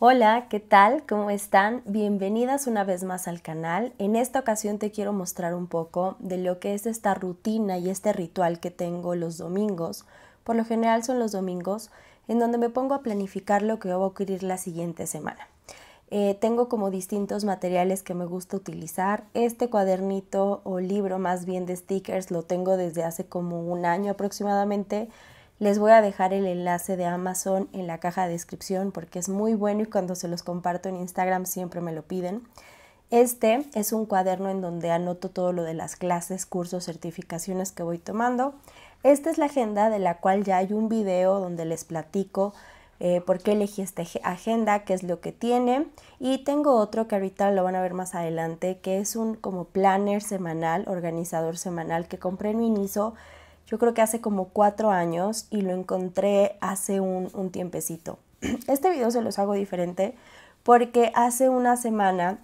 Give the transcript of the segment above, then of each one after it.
Hola, ¿qué tal? ¿Cómo están? Bienvenidas una vez más al canal. En esta ocasión te quiero mostrar un poco de lo que es esta rutina y este ritual que tengo los domingos. Por lo general son los domingos en donde me pongo a planificar lo que va a ocurrir la siguiente semana. Eh, tengo como distintos materiales que me gusta utilizar. Este cuadernito o libro más bien de stickers lo tengo desde hace como un año aproximadamente les voy a dejar el enlace de Amazon en la caja de descripción porque es muy bueno y cuando se los comparto en Instagram siempre me lo piden. Este es un cuaderno en donde anoto todo lo de las clases, cursos, certificaciones que voy tomando. Esta es la agenda de la cual ya hay un video donde les platico eh, por qué elegí esta agenda, qué es lo que tiene. Y tengo otro que ahorita lo van a ver más adelante, que es un como planner semanal, organizador semanal que compré en inicio yo creo que hace como cuatro años y lo encontré hace un, tiempecito. Este video se los hago diferente porque hace una semana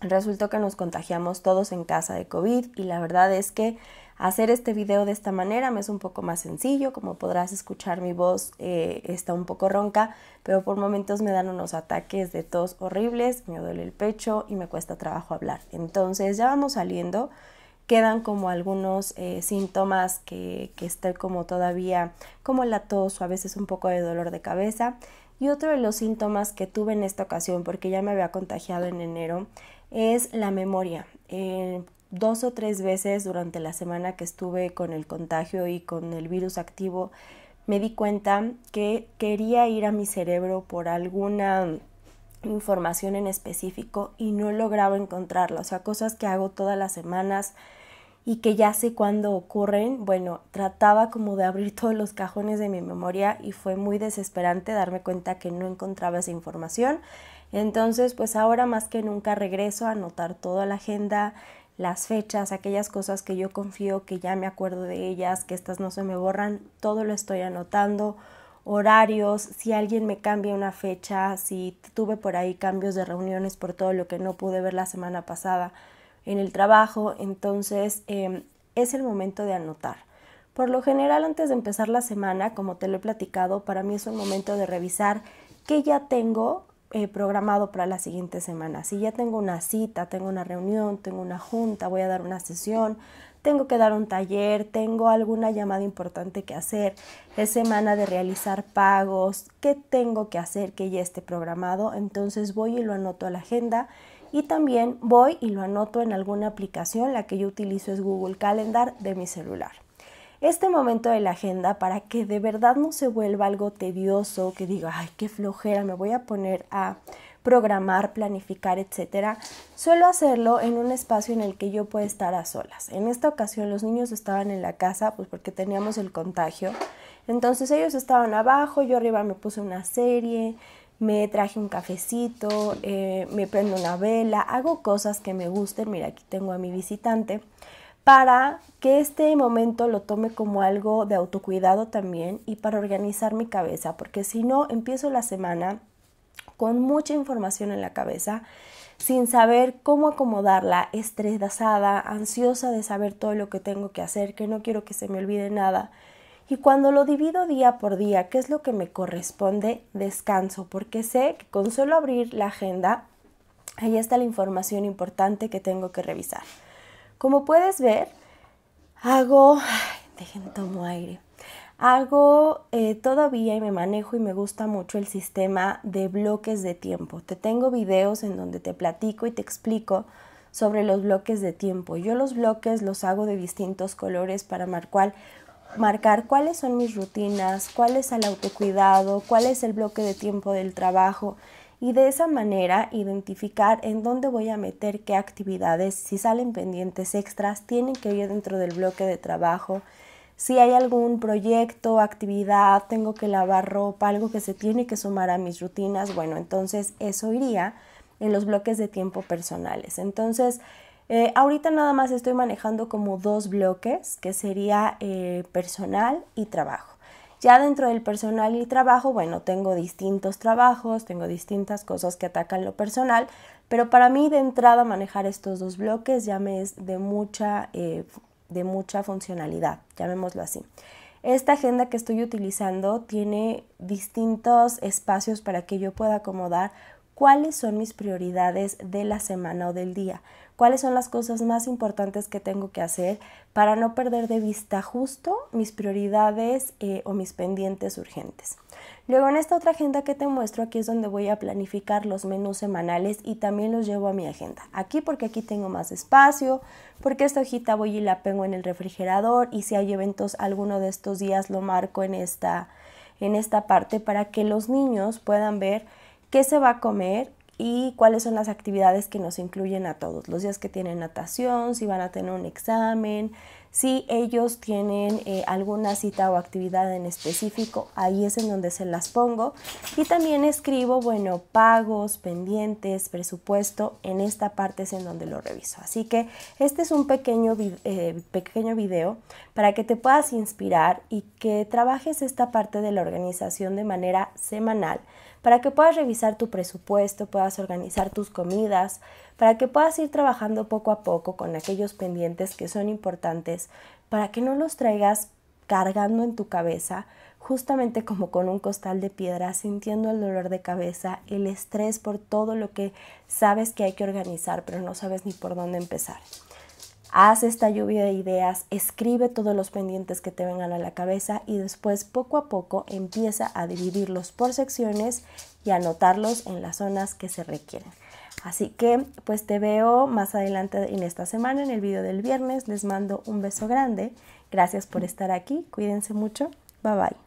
resultó que nos contagiamos todos en casa de COVID y la verdad es que hacer este video de esta manera me es un poco más sencillo, como podrás escuchar mi voz eh, está un poco ronca, pero por momentos me dan unos ataques de tos horribles, me duele el pecho y me cuesta trabajo hablar. Entonces ya vamos saliendo, quedan como algunos eh, síntomas que, que como todavía como la tos o a veces un poco de dolor de cabeza. Y otro de los síntomas que tuve en esta ocasión, porque ya me había contagiado en enero, es la memoria. Eh, dos o tres veces durante la semana que estuve con el contagio y con el virus activo, me di cuenta que quería ir a mi cerebro por alguna información en específico y no lograba encontrarla. O sea, cosas que hago todas las semanas y que ya sé cuándo ocurren. Bueno, trataba como de abrir todos los cajones de mi memoria y fue muy desesperante darme cuenta que no encontraba esa información. Entonces, pues ahora más que nunca regreso a anotar toda la agenda, las fechas, aquellas cosas que yo confío que ya me acuerdo de ellas, que estas no se me borran, todo lo estoy anotando horarios, si alguien me cambia una fecha, si tuve por ahí cambios de reuniones por todo lo que no pude ver la semana pasada en el trabajo, entonces em, es el momento de anotar. Por lo general, antes de empezar la semana, como te lo he platicado, para mí es un momento de revisar qué ya tengo eh, programado para la siguiente semana. Si ya tengo una cita, tengo una reunión, tengo una junta, voy a dar una sesión, tengo que dar un taller, tengo alguna llamada importante que hacer, es semana de realizar pagos, qué tengo que hacer que ya esté programado, entonces voy y lo anoto a la agenda y también voy y lo anoto en alguna aplicación, la que yo utilizo es Google Calendar de mi celular. Este momento de la agenda para que de verdad no se vuelva algo tedioso, que diga, ay, qué flojera, me voy a poner a programar, planificar, etcétera, suelo hacerlo en un espacio en el que yo pueda estar a solas. En esta ocasión los niños estaban en la casa, pues porque teníamos el contagio. Entonces ellos estaban abajo, yo arriba me puse una serie, me traje un cafecito, eh, me prendo una vela, hago cosas que me gusten. Mira, aquí tengo a mi visitante para que este momento lo tome como algo de autocuidado también y para organizar mi cabeza, porque si no, empiezo la semana con mucha información en la cabeza, sin saber cómo acomodarla, estresada, ansiosa de saber todo lo que tengo que hacer, que no quiero que se me olvide nada. Y cuando lo divido día por día, qué es lo que me corresponde, descanso, porque sé que con solo abrir la agenda, ahí está la información importante que tengo que revisar. Como puedes ver, hago... Dejen, tomo aire. Hago eh, todavía y me manejo y me gusta mucho el sistema de bloques de tiempo. Te tengo videos en donde te platico y te explico sobre los bloques de tiempo. Yo los bloques los hago de distintos colores para marcar, marcar cuáles son mis rutinas, cuál es el autocuidado, cuál es el bloque de tiempo del trabajo y de esa manera identificar en dónde voy a meter qué actividades, si salen pendientes extras, tienen que ir dentro del bloque de trabajo si hay algún proyecto, actividad, tengo que lavar ropa, algo que se tiene que sumar a mis rutinas, bueno, entonces eso iría en los bloques de tiempo personales. Entonces, eh, ahorita nada más estoy manejando como dos bloques, que sería eh, personal y trabajo. Ya dentro del personal y trabajo, bueno, tengo distintos trabajos, tengo distintas cosas que atacan lo personal, pero para mí de entrada manejar estos dos bloques ya me es de mucha eh, de mucha funcionalidad, llamémoslo así. Esta agenda que estoy utilizando tiene distintos espacios para que yo pueda acomodar cuáles son mis prioridades de la semana o del día, cuáles son las cosas más importantes que tengo que hacer para no perder de vista justo mis prioridades eh, o mis pendientes urgentes. Luego en esta otra agenda que te muestro aquí es donde voy a planificar los menús semanales y también los llevo a mi agenda. Aquí porque aquí tengo más espacio, porque esta hojita voy y la pongo en el refrigerador y si hay eventos alguno de estos días lo marco en esta, en esta parte para que los niños puedan ver qué se va a comer y cuáles son las actividades que nos incluyen a todos, los días que tienen natación, si van a tener un examen, si ellos tienen eh, alguna cita o actividad en específico, ahí es en donde se las pongo. Y también escribo, bueno, pagos, pendientes, presupuesto, en esta parte es en donde lo reviso. Así que este es un pequeño, eh, pequeño video para que te puedas inspirar y que trabajes esta parte de la organización de manera semanal para que puedas revisar tu presupuesto, puedas organizar tus comidas, para que puedas ir trabajando poco a poco con aquellos pendientes que son importantes, para que no los traigas cargando en tu cabeza, justamente como con un costal de piedra, sintiendo el dolor de cabeza, el estrés por todo lo que sabes que hay que organizar, pero no sabes ni por dónde empezar. Haz esta lluvia de ideas, escribe todos los pendientes que te vengan a la cabeza y después poco a poco empieza a dividirlos por secciones y anotarlos en las zonas que se requieren. Así que pues te veo más adelante en esta semana en el video del viernes. Les mando un beso grande. Gracias por estar aquí. Cuídense mucho. Bye bye.